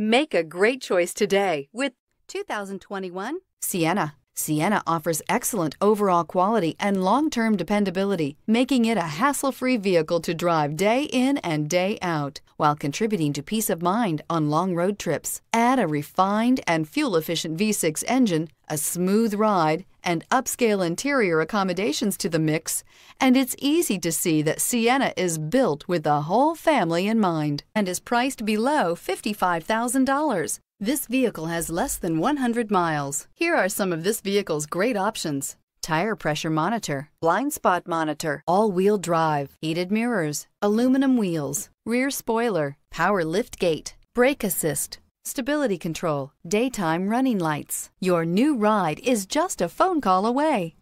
Make a great choice today with 2021 Sienna. Sienna offers excellent overall quality and long-term dependability, making it a hassle-free vehicle to drive day in and day out, while contributing to peace of mind on long road trips. Add a refined and fuel-efficient V6 engine, a smooth ride, and upscale interior accommodations to the mix, and it's easy to see that Sienna is built with the whole family in mind and is priced below $55,000. This vehicle has less than 100 miles. Here are some of this vehicle's great options. Tire pressure monitor, blind spot monitor, all-wheel drive, heated mirrors, aluminum wheels, rear spoiler, power lift gate, brake assist, stability control, daytime running lights. Your new ride is just a phone call away.